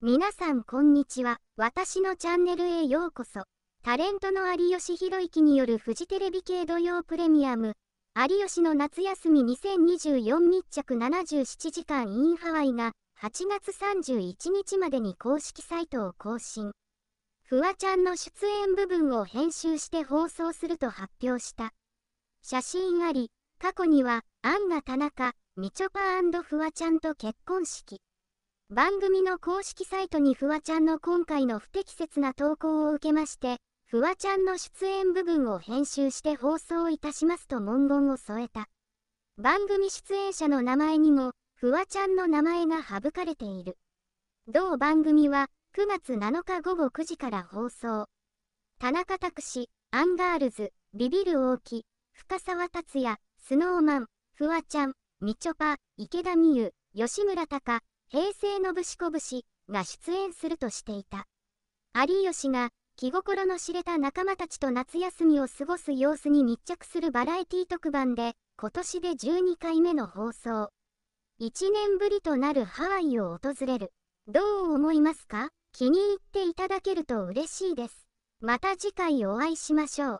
皆さんこんにちは。私のチャンネルへようこそ。タレントの有吉弘行によるフジテレビ系土曜プレミアム、有吉の夏休み2024密着77時間 in ハワイが8月31日までに公式サイトを更新。フワちゃんの出演部分を編集して放送すると発表した。写真あり、過去には、アンが田中、みちょぱフワちゃんと結婚式。番組の公式サイトにフワちゃんの今回の不適切な投稿を受けまして、フワちゃんの出演部分を編集して放送いたしますと文言を添えた。番組出演者の名前にも、フワちゃんの名前が省かれている。同番組は、9月7日午後9時から放送。田中拓司、アンガールズ、ビビる大木、深沢達也、スノーマン、フワちゃん、みちょぱ、池田美優、吉村隆、平成のぶしこぶしが出演するとしていた。有吉が気心の知れた仲間たちと夏休みを過ごす様子に密着するバラエティ特番で、今年で12回目の放送。1年ぶりとなるハワイを訪れる。どう思いますか気に入っていただけると嬉しいです。また次回お会いしましょう。